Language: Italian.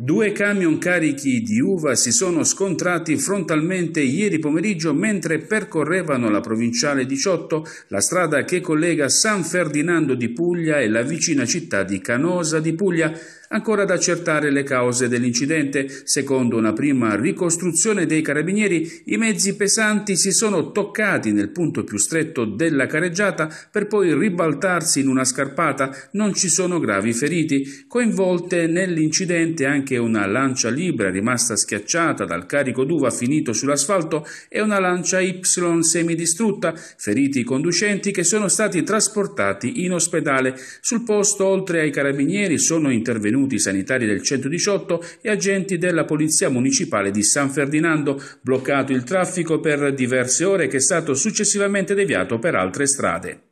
Due camion carichi di uva si sono scontrati frontalmente ieri pomeriggio mentre percorrevano la provinciale 18, la strada che collega San Ferdinando di Puglia e la vicina città di Canosa di Puglia. Ancora da accertare le cause dell'incidente. Secondo una prima ricostruzione dei carabinieri, i mezzi pesanti si sono toccati nel punto più stretto della careggiata per poi ribaltarsi in una scarpata. Non ci sono gravi feriti. Coinvolte nell'incidente anche anche una lancia libera rimasta schiacciata dal carico d'uva finito sull'asfalto e una lancia Y semidistrutta, feriti i conducenti che sono stati trasportati in ospedale. Sul posto, oltre ai carabinieri, sono intervenuti i sanitari del 118 e agenti della Polizia Municipale di San Ferdinando, bloccato il traffico per diverse ore che è stato successivamente deviato per altre strade.